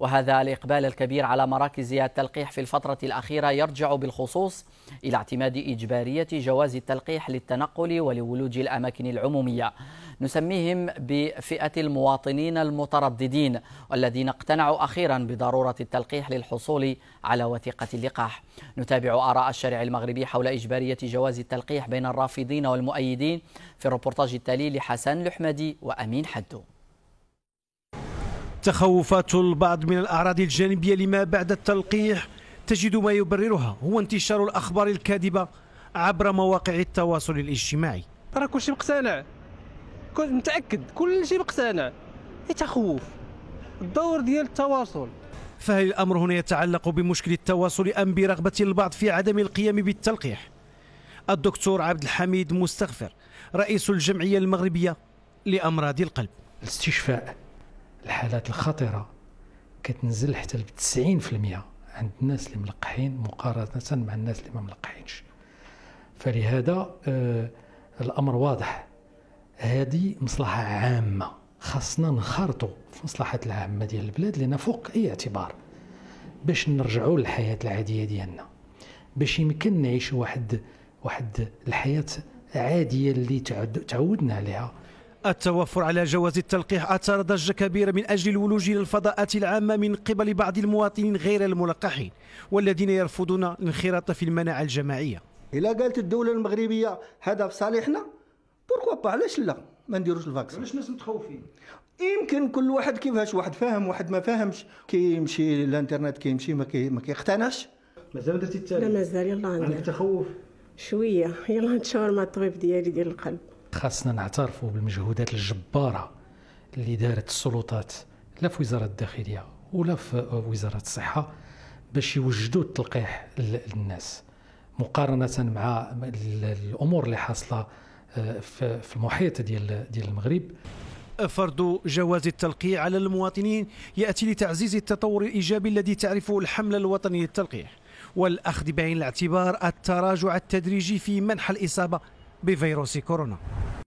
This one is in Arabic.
وهذا الإقبال الكبير على مراكز التلقيح في الفترة الأخيرة يرجع بالخصوص إلى اعتماد إجبارية جواز التلقيح للتنقل ولولوج الأماكن العمومية نسميهم بفئة المواطنين المترددين والذين اقتنعوا أخيرا بضرورة التلقيح للحصول على وثيقة اللقاح نتابع آراء الشارع المغربي حول إجبارية جواز التلقيح بين الرافضين والمؤيدين في الروبورتاج التالي لحسن لحمدي وأمين حدو تخوفات البعض من الأعراض الجانبية لما بعد التلقيح تجد ما يبررها هو انتشار الأخبار الكاذبة عبر مواقع التواصل الاجتماعي راه كلشي مقتنع كنت متأكد كلشي مقتنع تخوف الدور ديال التواصل فهل الأمر هنا يتعلق بمشكل التواصل أم برغبة البعض في عدم القيام بالتلقيح؟ الدكتور عبد الحميد مستغفر رئيس الجمعية المغربية لأمراض القلب الاستشفاء الحالات الخطرة كتنزل حتى ل 90% عند الناس اللي ملقحين مقارنة مع الناس اللي ما ملقحينش فلهذا آه الأمر واضح هذه مصلحة عامة خاصنا نخرطوا في مصلحة العامة ديال البلاد لأن فوق أي اعتبار باش نرجعوا للحياة العادية ديالنا باش يمكن نعيش واحد واحد الحياة عادية اللي تعودنا عليها التوفر على جواز التلقيح أثار ضجة كبيرة من أجل الولوج إلى الفضاءات العامة من قبل بعض المواطنين غير الملقحين والذين يرفضون الانخراط في المناعة الجماعية إلا قالت الدولة المغربية هذا في صالحنا بوركوا با علاش لا ما نديروش الفاكسين علاش الناس متخوفين يمكن كل واحد كيفاش واحد فاهم واحد ما فاهمش كيمشي للانترنت كيمشي ما, كي ما كيقتنعش مازال درتي التالي لا مازال يلاه عندك تخوف شويه يلاه نتشاور مع الطبيب ديالي ديال القلب خاصنا نعترفوا بالمجهودات الجباره اللي دارت السلطات لا في وزاره الداخليه ولا في وزاره الصحه باش يوجدوا التلقيح للناس مقارنه مع الامور اللي حاصله آه، في المحيط ديال ديال المغرب فرض جواز التلقيح على المواطنين ياتي لتعزيز التطور الايجابي الذي تعرفه الحمله الوطنيه للتلقيح والاخذ بعين الاعتبار التراجع التدريجي في منح الاصابه بفيروس كورونا